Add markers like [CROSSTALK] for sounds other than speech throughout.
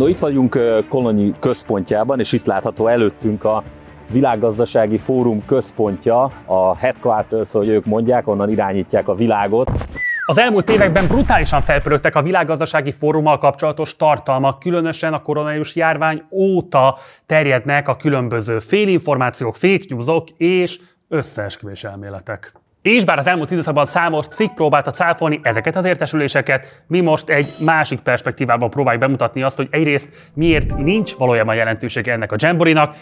No itt vagyunk Kolonyi központjában, és itt látható előttünk a világgazdasági fórum központja, a headquarters, hogy ők mondják, onnan irányítják a világot. Az elmúlt években brutálisan felpörögtek a világgazdasági fórummal kapcsolatos tartalmak, különösen a koronavírus járvány óta terjednek a különböző félinformációk, fake newsok és összeesküvés elméletek. És bár az elmúlt időszakban számos cikk próbálta cáfolni ezeket az értesüléseket, mi most egy másik perspektívában próbáljuk bemutatni azt, hogy egyrészt miért nincs valójában jelentősége ennek a Jamborinak,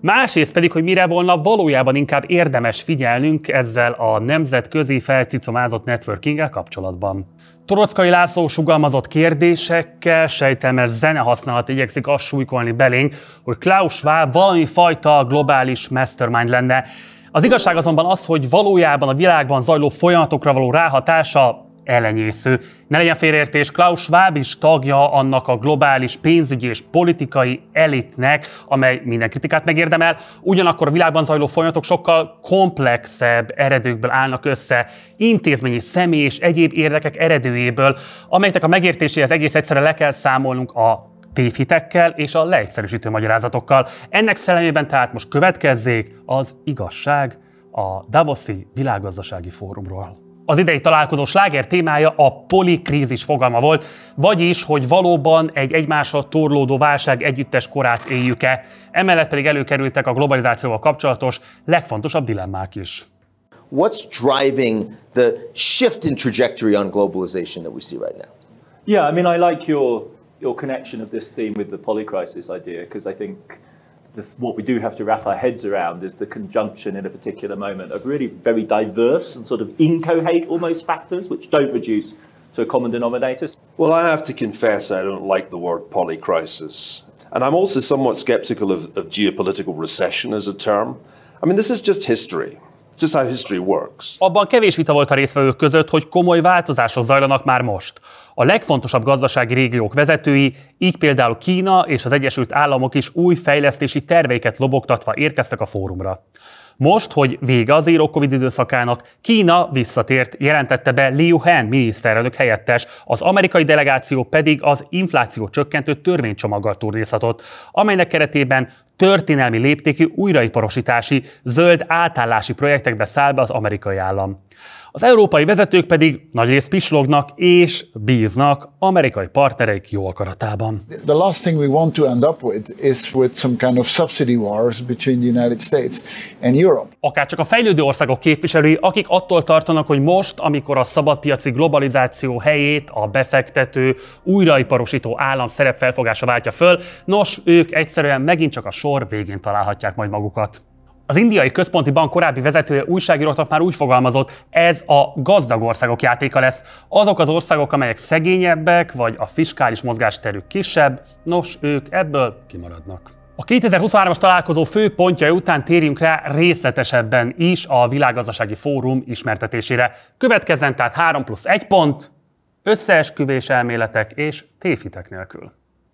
másrészt pedig, hogy mire volna valójában inkább érdemes figyelnünk ezzel a nemzetközi felcicomázott networkinggel kapcsolatban. Torockai László sugalmazott kérdésekkel sejtelmes zenehasználat igyekszik azt súlykolni belénk, hogy Klaus Schwab valami fajta globális mastermind lenne, az igazság azonban az, hogy valójában a világban zajló folyamatokra való ráhatása elenyésző. Ne legyen félértés, Klaus Schwab is tagja annak a globális pénzügyi és politikai elitnek, amely minden kritikát megérdemel, ugyanakkor a világban zajló folyamatok sokkal komplexebb eredőkből állnak össze, intézményi, személy és egyéb érdekek eredőjéből, amelyeknek a megértéséhez egész egyszerűen le kell számolnunk a tévhitekkel és a leegyszerűsítő magyarázatokkal. Ennek szellemében tehát most következzék az igazság a Davoszi Világgazdasági Fórumról. Az idei találkozó sláger témája a polikrízis fogalma volt, vagyis, hogy valóban egy egymásra torlódó válság együttes korát éljük-e. Emellett pedig előkerültek a globalizációval kapcsolatos legfontosabb dilemmák is. What's driving the shift in trajectory on globalization that we see right now? Yeah, I mean, I like your your connection of this theme with the polycrisis idea, because I think the, what we do have to wrap our heads around is the conjunction in a particular moment of really very diverse and sort of incohate almost factors which don't reduce to a common denominator. Well, I have to confess I don't like the word polycrisis. And I'm also somewhat skeptical of, of geopolitical recession as a term. I mean, this is just history. just how history works. Abban kevés vita volt a résztvevők között, hogy komoly változások zajlanak már most. A legfontosabb gazdasági régiók vezetői, így például Kína és az Egyesült Államok is új fejlesztési terveiket lobogtatva érkeztek a fórumra. Most, hogy vége az éró Covid időszakának, Kína visszatért, jelentette be Liu Han miniszterelnök helyettes, az amerikai delegáció pedig az infláció csökkentő törvénycsomaggal turnézhatott, amelynek keretében történelmi léptékű újraiparosítási, zöld átállási projektekbe száll be az amerikai állam. Az európai vezetők pedig nagyrészt pislognak és bíznak amerikai partnereik jó akaratában. The last thing we want to end up with is with some kind of subsidy wars between the United States and Europe. Akár csak a fejlődő országok képviselői, akik attól tartanak, hogy most, amikor a szabadpiaci globalizáció helyét a befektető, újraiparosító állam felfogása váltja föl, nos, ők egyszerűen megint csak a sor végén találhatják majd magukat. Az indiai központi bank korábbi vezetője újságíróknak már úgy fogalmazott, ez a gazdag országok játéka lesz. Azok az országok, amelyek szegényebbek, vagy a fiskális mozgásterük kisebb, nos, ők ebből kimaradnak. A 2023-as találkozó fő pontja után térjünk rá részletesebben is a világgazdasági fórum ismertetésére. Következzen tehát 3 plusz 1 pont, összeesküvés elméletek és téfitek nélkül.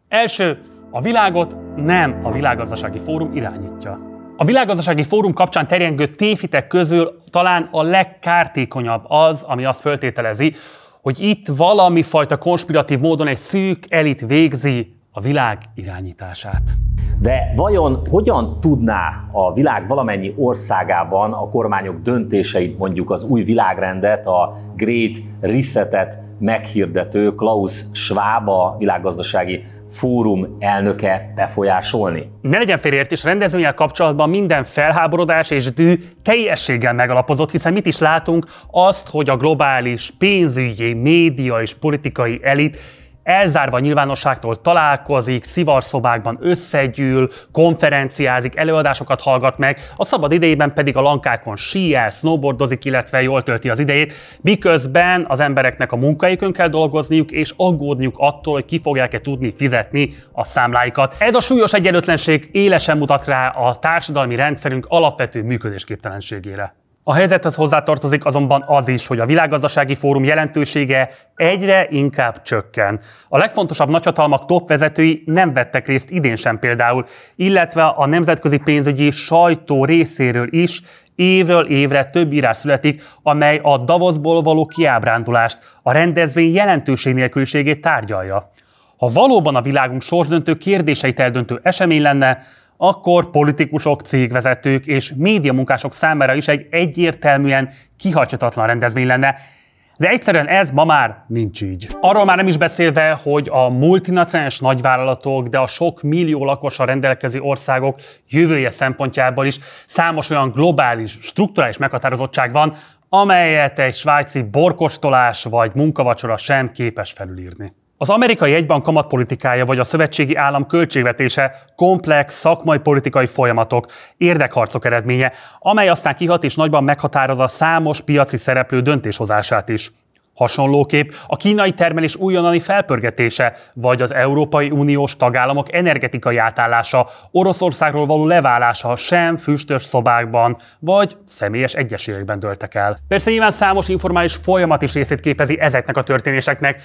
Első, a világot nem a világgazdasági fórum irányítja. A világgazdasági fórum kapcsán terjengő tévitek közül talán a legkártékonyabb az, ami azt föltételezi, hogy itt valami fajta konspiratív módon egy szűk elit végzi a világ irányítását. De vajon hogyan tudná a világ valamennyi országában a kormányok döntéseit, mondjuk az új világrendet, a Great Resetet meghirdető Klaus Schwab, a világgazdasági fórum elnöke befolyásolni. Ne legyen félértés, rendezvényel kapcsolatban minden felháborodás és dű teljességgel megalapozott, hiszen mit is látunk? Azt, hogy a globális pénzügyi, média és politikai elit elzárva nyilvánosságtól találkozik, szivarszobákban összegyűl, konferenciázik, előadásokat hallgat meg, a szabad idejében pedig a lankákon síjel, snowboardozik, illetve jól tölti az idejét, miközben az embereknek a munkaikön kell dolgozniuk és aggódniuk attól, hogy ki fogják-e tudni fizetni a számláikat. Ez a súlyos egyenlőtlenség élesen mutat rá a társadalmi rendszerünk alapvető működésképtelenségére. A helyzethez hozzátartozik azonban az is, hogy a világgazdasági fórum jelentősége egyre inkább csökken. A legfontosabb nagyhatalmak top vezetői nem vettek részt idén sem például, illetve a nemzetközi pénzügyi sajtó részéről is évről évre több írás születik, amely a Davosból való kiábrándulást, a rendezvény jelentőség nélküliségét tárgyalja. Ha valóban a világunk sorsdöntő kérdéseit eldöntő esemény lenne, akkor politikusok, cégvezetők és médiamunkások számára is egy egyértelműen kihagyhatatlan rendezvény lenne, de egyszerűen ez ma már nincs így. Arról már nem is beszélve, hogy a multinacionális nagyvállalatok, de a sok millió lakosa rendelkező országok jövője szempontjából is számos olyan globális, strukturális meghatározottság van, amelyet egy svájci borkostolás vagy munkavacsora sem képes felülírni. Az amerikai egyban kamatpolitikája vagy a szövetségi állam költségvetése komplex szakmai politikai folyamatok, érdekharcok eredménye, amely aztán kihat és nagyban meghatározza számos piaci szereplő döntéshozását is. Hasonlóképp a kínai termelés újonnani felpörgetése, vagy az Európai Uniós tagállamok energetikai átállása, Oroszországról való leválása sem füstös szobákban, vagy személyes egyeségekben döltek el. Persze nyilván számos informális folyamat is részét képezi ezeknek a történéseknek,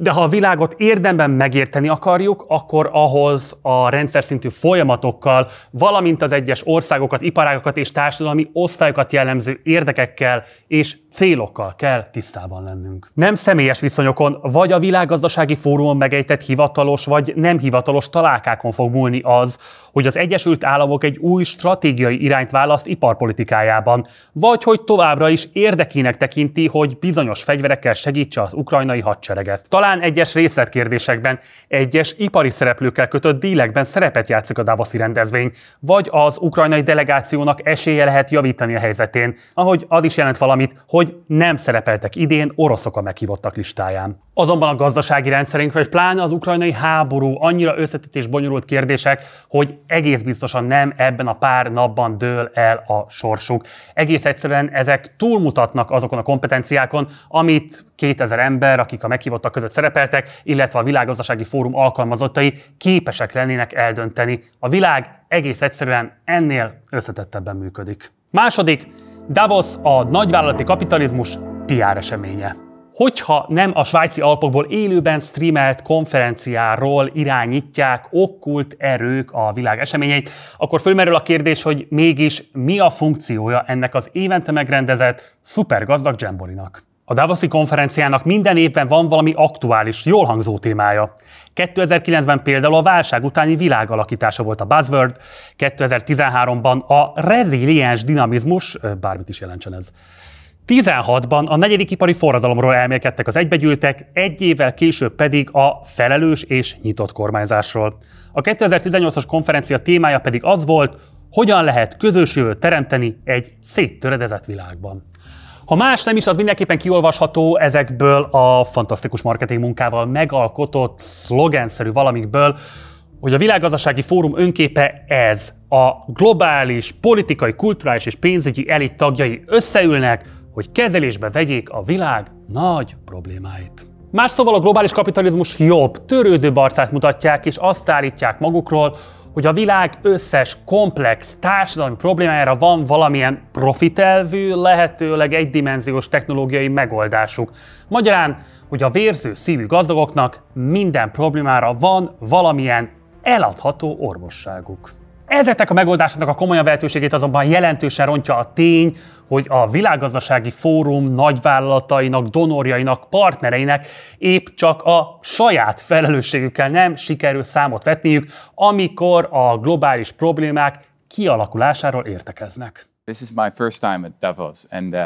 de ha a világot érdemben megérteni akarjuk, akkor ahhoz a rendszer szintű folyamatokkal, valamint az egyes országokat, iparágokat és társadalmi osztályokat jellemző érdekekkel és célokkal kell tisztában lennünk. Nem személyes viszonyokon, vagy a világgazdasági fórumon megejtett hivatalos vagy nem hivatalos találkákon fog múlni az, hogy az Egyesült Államok egy új stratégiai irányt választ iparpolitikájában, vagy hogy továbbra is érdekének tekinti, hogy bizonyos fegyverekkel segítse az ukrajnai hadsereget. Talán egyes részletkérdésekben, egyes ipari szereplőkkel kötött dílekben szerepet játszik a Davoszi rendezvény, vagy az ukrajnai delegációnak esélye lehet javítani a helyzetén, ahogy az is jelent valamit, hogy nem szerepeltek idén oroszok a meghívottak listáján. Azonban a gazdasági rendszerünk, vagy pláne az ukrajnai háború annyira összetett és bonyolult kérdések, hogy egész biztosan nem ebben a pár napban dől el a sorsuk. Egész egyszerűen ezek túlmutatnak azokon a kompetenciákon, amit 2000 ember, akik a meghívottak között szerepeltek, illetve a világgazdasági fórum alkalmazottai képesek lennének eldönteni. A világ egész egyszerűen ennél összetettebben működik. Második, Davos a nagyvállalati kapitalizmus PR eseménye hogyha nem a svájci alpokból élőben streamelt konferenciáról irányítják okkult erők a világ eseményeit, akkor fölmerül a kérdés, hogy mégis mi a funkciója ennek az évente megrendezett szupergazdag dzsemborinak. A Davoszi konferenciának minden évben van valami aktuális, jól hangzó témája. 2009-ben például a válság utáni világ alakítása volt a buzzword, 2013-ban a reziliens dinamizmus, bármit is jelentsen ez. 16-ban a negyedik ipari forradalomról elmélkedtek az egybegyűltek, egy évvel később pedig a felelős és nyitott kormányzásról. A 2018-as konferencia témája pedig az volt, hogyan lehet közös jövőt teremteni egy széttöredezett világban. Ha más nem is, az mindenképpen kiolvasható ezekből a fantasztikus marketing munkával megalkotott, szlogenszerű valamikből, hogy a világgazdasági fórum önképe ez. A globális, politikai, kulturális és pénzügyi elit tagjai összeülnek, hogy kezelésbe vegyék a világ nagy problémáit. Más szóval a globális kapitalizmus jobb, törődő arcát mutatják, és azt állítják magukról, hogy a világ összes komplex társadalmi problémájára van valamilyen profitelvű, lehetőleg egydimenziós technológiai megoldásuk. Magyarán, hogy a vérző szívű gazdagoknak minden problémára van valamilyen eladható orvosságuk. Ezeknek a megoldásoknak a komolyan vehetőségét azonban jelentősen rontja a tény, hogy a világgazdasági fórum nagyvállalatainak, donorjainak, partnereinek épp csak a saját felelősségükkel nem sikerül számot vetniük, amikor a globális problémák kialakulásáról értekeznek. This is my first time at Davos, and uh,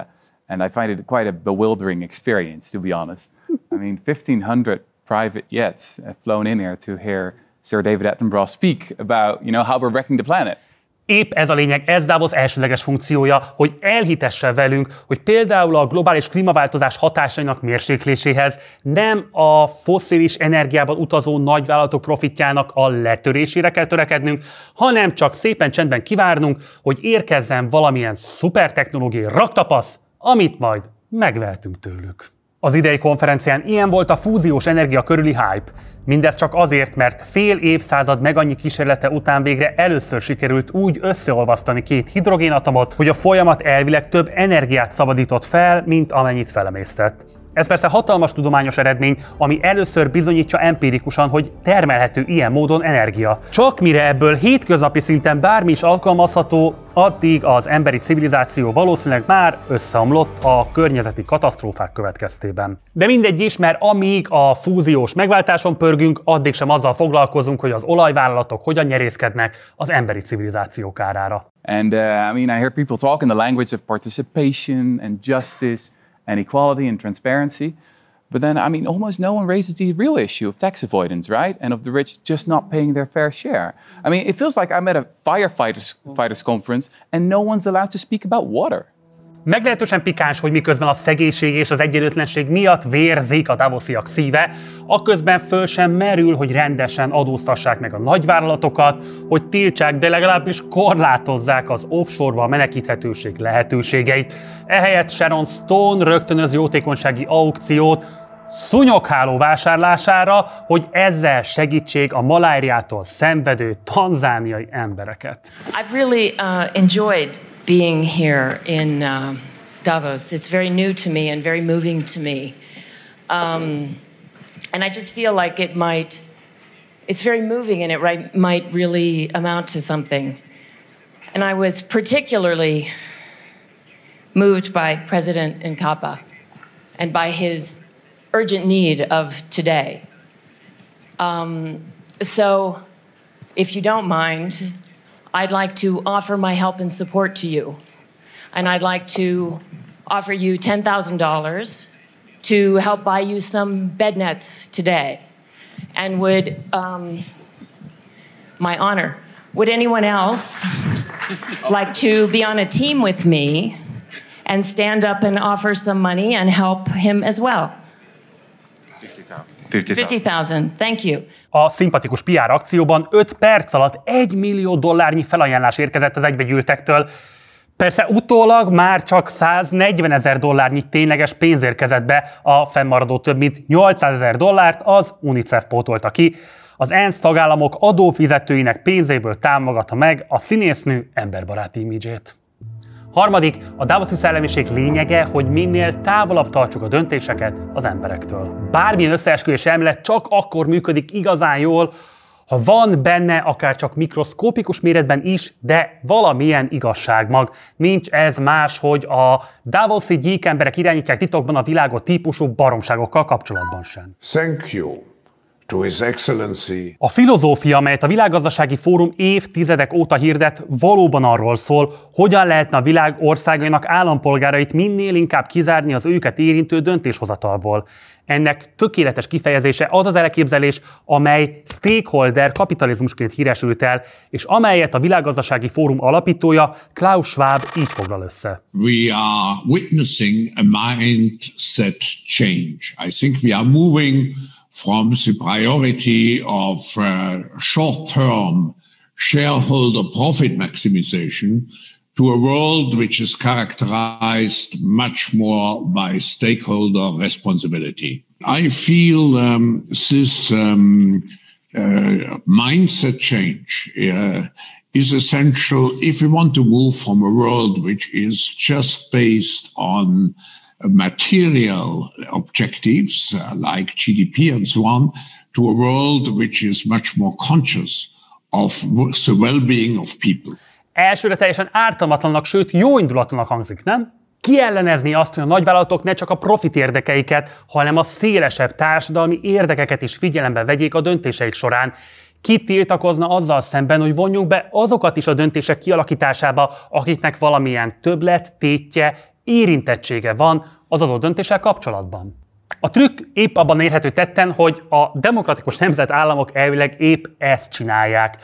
and I find it quite a bewildering experience, to be honest. I mean, 1,500 private jets have flown in here to hear Sir David Attenborough speak about, you know, how we're wrecking the planet. Épp ez a lényeg, ez Davos elsődleges funkciója, hogy elhitesse velünk, hogy például a globális klímaváltozás hatásainak mérsékléséhez nem a foszilis energiában utazó nagyvállalatok profitjának a letörésére kell törekednünk, hanem csak szépen csendben kivárnunk, hogy érkezzen valamilyen szupertechnológiai raktapasz, amit majd megvehetünk tőlük. Az idei konferencián ilyen volt a fúziós energia körüli hype. Mindez csak azért, mert fél évszázad megannyi kísérlete után végre először sikerült úgy összeolvasztani két hidrogénatomot, hogy a folyamat elvileg több energiát szabadított fel, mint amennyit felemésztett. Ez persze hatalmas tudományos eredmény, ami először bizonyítja empirikusan, hogy termelhető ilyen módon energia. Csak mire ebből hétköznapi szinten bármi is alkalmazható, addig az emberi civilizáció valószínűleg már összeomlott a környezeti katasztrófák következtében. De mindegy is, mert amíg a fúziós megváltáson pörgünk, addig sem azzal foglalkozunk, hogy az olajvállalatok hogyan nyerészkednek az emberi civilizáció kárára. And uh, I mean, I hear people talk in the language of participation and justice. and equality and transparency. But then, I mean, almost no one raises the real issue of tax avoidance, right? And of the rich just not paying their fair share. I mean, it feels like I'm at a firefighters mm. fighters conference and no one's allowed to speak about water. Meglehetősen pikáns, hogy miközben a szegénység és az egyenlőtlenség miatt vérzik a davosziak szíve, aközben föl sem merül, hogy rendesen adóztassák meg a nagyvállalatokat, hogy tiltsák, de legalábbis korlátozzák az offshore-ba menekíthetőség lehetőségeit. Ehelyett Sharon Stone rögtönöz jótékonysági aukciót, szunyogháló vásárlására, hogy ezzel segítsék a maláriától szenvedő tanzániai embereket. I've really uh, enjoyed being here in uh, Davos. It's very new to me and very moving to me. Um, and I just feel like it might, it's very moving and it right, might really amount to something. And I was particularly moved by President Nkapa and by his urgent need of today. Um, so, if you don't mind, I'd like to offer my help and support to you. And I'd like to offer you $10,000 to help buy you some bed nets today. And would, um, my honor, would anyone else [LAUGHS] like to be on a team with me and stand up and offer some money and help him as well? 50,000. Thank you. A szimpatikus PR akcióban 5 perc alatt 1 millió dollárnyi felajánlás érkezett az egybegyűltektől. Persze utólag már csak 140 ezer dollárnyi tényleges pénz érkezett be, a fennmaradó több mint 800 ezer dollárt az UNICEF pótolta ki. Az ENSZ tagállamok adófizetőinek pénzéből támogatta meg a színésznő emberbaráti imidzsét. Harmadik, a Davoszi szellemiség lényege, hogy minél távolabb tartsuk a döntéseket az emberektől. Bármilyen összeesküvés elmélet csak akkor működik igazán jól, ha van benne akár csak mikroszkópikus méretben is, de valamilyen igazságmag. Nincs ez más, hogy a Davoszi gyíkemberek irányítják titokban a világot típusú baromságokkal kapcsolatban sem. Thank you. A filozófia, amelyet a Világgazdasági Fórum évtizedek óta hirdet, valóban arról szól, hogyan lehetne a világ országainak állampolgárait minél inkább kizárni az őket érintő döntéshozatalból. Ennek tökéletes kifejezése az az elképzelés, amely stakeholder kapitalizmusként híresült el, és amelyet a Világgazdasági Fórum alapítója Klaus Schwab így foglal össze. We are witnessing a mindset change. I think we are moving from the priority of uh, short-term shareholder profit maximization to a world which is characterized much more by stakeholder responsibility. I feel um, this um, uh, mindset change uh, is essential if we want to move from a world which is just based on material objectives uh, like GDP and so on to a world which is much more conscious of the well-being of people. Elsőre teljesen ártalmatlanak sőt jóindulatlanak hangzik, nem? kiellenezni azt, hogy a nagyvállalatok ne csak a profit érdekeiket, hanem a szélesebb társadalmi érdekeket is figyelembe vegyék a döntéseik során. Ki tiltakozna azzal szemben, hogy vonjuk be azokat is a döntések kialakításába, akiknek valamilyen többlet, tétje, érintettsége van az adott döntéssel kapcsolatban. A trükk épp abban érhető tetten, hogy a demokratikus nemzetállamok elvileg épp ezt csinálják.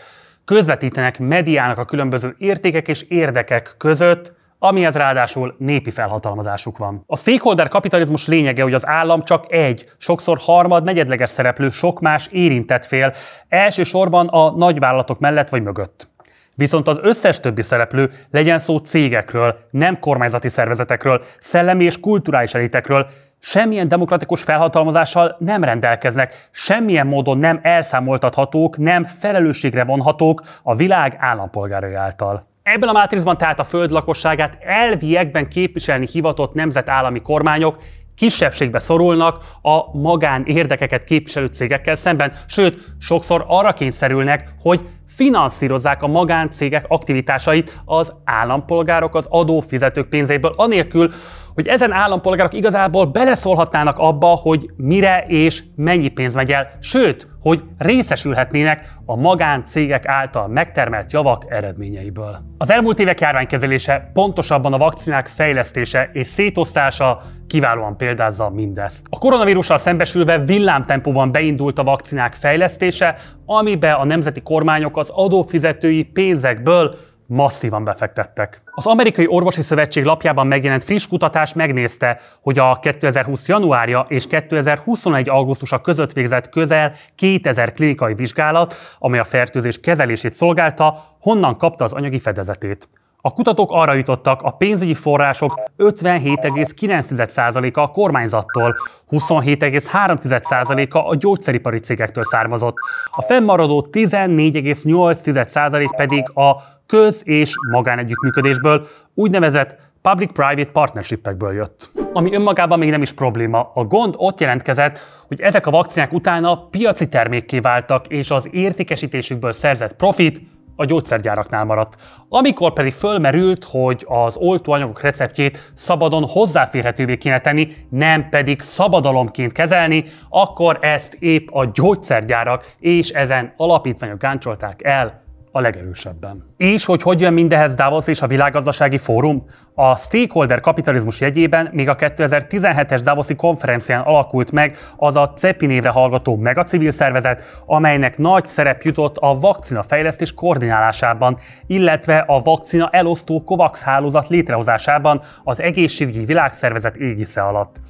Közvetítenek, mediának a különböző értékek és érdekek között, amihez ráadásul népi felhatalmazásuk van. A stakeholder kapitalizmus lényege, hogy az állam csak egy, sokszor harmad, negyedleges szereplő, sok más érintett fél, elsősorban a nagyvállalatok mellett vagy mögött. Viszont az összes többi szereplő, legyen szó cégekről, nem kormányzati szervezetekről, szellemi és kulturális elitekről, semmilyen demokratikus felhatalmazással nem rendelkeznek, semmilyen módon nem elszámoltathatók, nem felelősségre vonhatók a világ állampolgárai által. Ebben a mátrixban tehát a föld lakosságát elviekben képviselni hivatott nemzetállami kormányok kisebbségbe szorulnak a magán érdekeket képviselő cégekkel szemben, sőt, sokszor arra kényszerülnek, hogy finanszírozzák a magáncégek aktivitásait az állampolgárok, az adófizetők pénzéből, anélkül, hogy ezen állampolgárok igazából beleszólhatnának abba, hogy mire és mennyi pénz megy el, sőt, hogy részesülhetnének a magáncégek által megtermelt javak eredményeiből. Az elmúlt évek járványkezelése, pontosabban a vakcinák fejlesztése és szétosztása kiválóan példázza mindezt. A koronavírussal szembesülve villámtempóban beindult a vakcinák fejlesztése, amibe a nemzeti kormányok az adófizetői pénzekből masszívan befektettek. Az Amerikai Orvosi Szövetség lapjában megjelent friss kutatás megnézte, hogy a 2020. januárja és 2021. augusztusa között végzett közel 2000 klinikai vizsgálat, amely a fertőzés kezelését szolgálta, honnan kapta az anyagi fedezetét. A kutatók arra jutottak, a pénzügyi források 57,9%-a kormányzattól, 27,3%-a a gyógyszeripari cégektől származott, a fennmaradó 14,8% pedig a köz- és magánegyüttműködésből, úgynevezett public-private partnershipekből jött. Ami önmagában még nem is probléma. A gond ott jelentkezett, hogy ezek a vakcinák utána piaci termékké váltak, és az értékesítésükből szerzett profit a gyógyszergyáraknál maradt. Amikor pedig fölmerült, hogy az oltóanyagok receptjét szabadon hozzáférhetővé kéne tenni, nem pedig szabadalomként kezelni, akkor ezt épp a gyógyszergyárak és ezen alapítványok gáncsolták el a legerősebben. És hogy hogy jön mindehez Davos és a világgazdasági fórum? A stakeholder kapitalizmus jegyében még a 2017-es Davoszi konferencián alakult meg az a CEPI névre hallgató megacivil szervezet, amelynek nagy szerep jutott a vakcina fejlesztés koordinálásában, illetve a vakcina elosztó COVAX hálózat létrehozásában az egészségügyi világszervezet égisze alatt.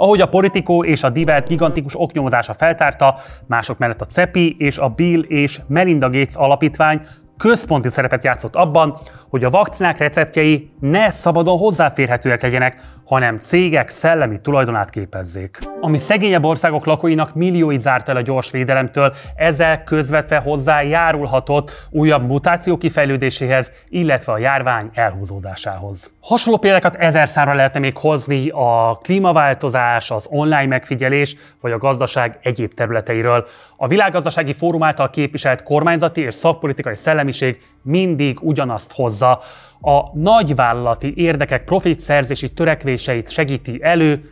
Ahogy a politikó és a Divert gigantikus oknyomozása feltárta, mások mellett a CEPI és a Bill és Melinda Gates alapítvány központi szerepet játszott abban, hogy a vakcinák receptjei ne szabadon hozzáférhetőek legyenek, hanem cégek szellemi tulajdonát képezzék. Ami szegényebb országok lakóinak millióit zárt el a gyors védelemtől, ezzel közvetve hozzájárulhatott újabb mutáció kifejlődéséhez, illetve a járvány elhúzódásához. Hasonló példákat ezer számra lehetne még hozni a klímaváltozás, az online megfigyelés vagy a gazdaság egyéb területeiről. A világgazdasági fórum által képviselt kormányzati és szakpolitikai szellemiség mindig ugyanazt hozza, a nagyvállalati érdekek profitszerzési törekvéseit segíti elő,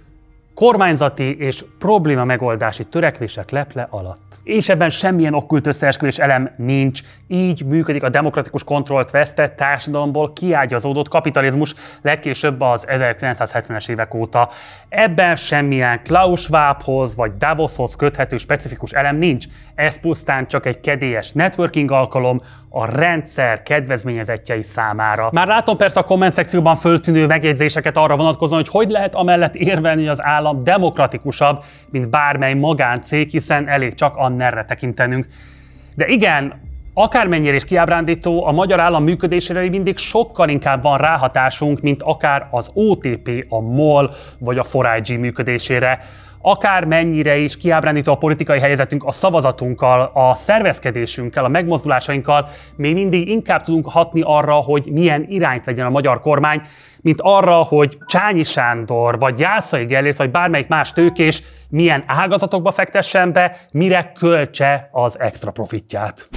kormányzati és probléma megoldási törekvések leple alatt. És ebben semmilyen okkult összeesküvés elem nincs, így működik a demokratikus kontrollt vesztett társadalomból kiágyazódott kapitalizmus legkésőbb az 1970-es évek óta. Ebben semmilyen Klaus Schwabhoz vagy Davoshoz köthető specifikus elem nincs, ez pusztán csak egy kedélyes networking alkalom a rendszer kedvezményezettjei számára. Már látom persze a komment szekcióban föltűnő megjegyzéseket arra vonatkozóan, hogy hogy lehet amellett érvelni, hogy az állam demokratikusabb, mint bármely magáncég, hiszen elég csak annerre tekintenünk. De igen, akármennyire is kiábrándító, a magyar állam működésére mindig sokkal inkább van ráhatásunk, mint akár az OTP, a MOL vagy a 4 működésére akármennyire is kiábrándító a politikai helyzetünk a szavazatunkkal, a szervezkedésünkkel, a megmozdulásainkkal, még mindig inkább tudunk hatni arra, hogy milyen irányt vegyen a magyar kormány, mint arra, hogy Csányi Sándor, vagy Jászai Gellért, vagy bármelyik más tőkés milyen ágazatokba fektessen be, mire költse az extra profitját.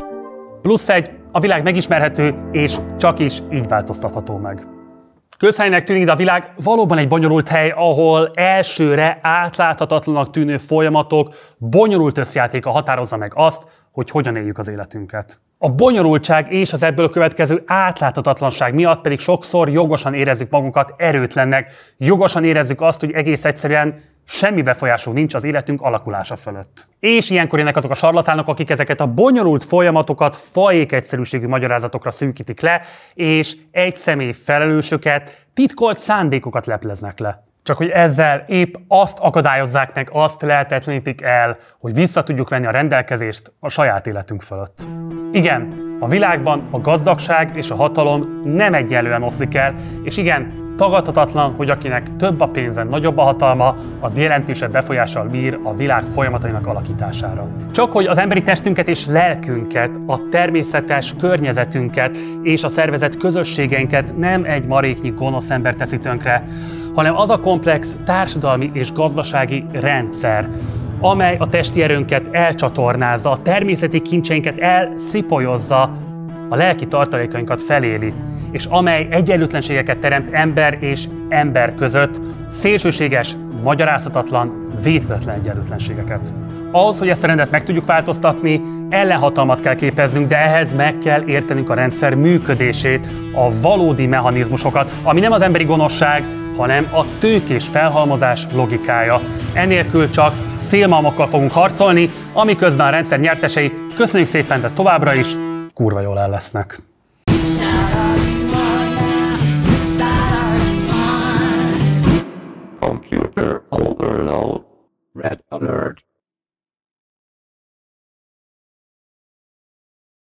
Plusz egy, a világ megismerhető és csak is így változtatható meg. Közhelynek tűnik, de a világ valóban egy bonyolult hely, ahol elsőre átláthatatlanak tűnő folyamatok, bonyolult összjátéka határozza meg azt, hogy hogyan éljük az életünket. A bonyolultság és az ebből következő átláthatatlanság miatt pedig sokszor jogosan érezzük magunkat erőtlennek, jogosan érezzük azt, hogy egész egyszerűen semmi befolyásunk nincs az életünk alakulása fölött. És ilyenkor jönnek azok a sarlatánok, akik ezeket a bonyolult folyamatokat fajék egyszerűségű magyarázatokra szűkítik le, és egy személy felelősöket, titkolt szándékokat lepleznek le csak hogy ezzel épp azt akadályozzák meg, azt lehetetlenítik el, hogy vissza tudjuk venni a rendelkezést a saját életünk fölött. Igen, a világban a gazdagság és a hatalom nem egyenlően oszlik el, és igen, tagadhatatlan, hogy akinek több a pénze, nagyobb a hatalma, az jelentősebb befolyással bír a világ folyamatainak alakítására. Csak hogy az emberi testünket és lelkünket, a természetes környezetünket és a szervezet közösségeinket nem egy maréknyi gonosz ember teszi tönkre, hanem az a komplex társadalmi és gazdasági rendszer, amely a testi erőnket elcsatornázza, a természeti kincseinket elszipolyozza, a lelki tartalékainkat feléli, és amely egyenlőtlenségeket teremt ember és ember között, szélsőséges, magyarázhatatlan, védhetetlen egyenlőtlenségeket. Ahhoz, hogy ezt a rendet meg tudjuk változtatni, ellenhatalmat kell képeznünk, de ehhez meg kell értenünk a rendszer működését, a valódi mechanizmusokat, ami nem az emberi gonoszság, hanem a tőkés felhalmozás logikája. Enélkül csak szélmalmokkal fogunk harcolni, amiközben a rendszer nyertesei köszönjük szépen, de továbbra is kurva jól el lesznek. Computer overload. Red alert.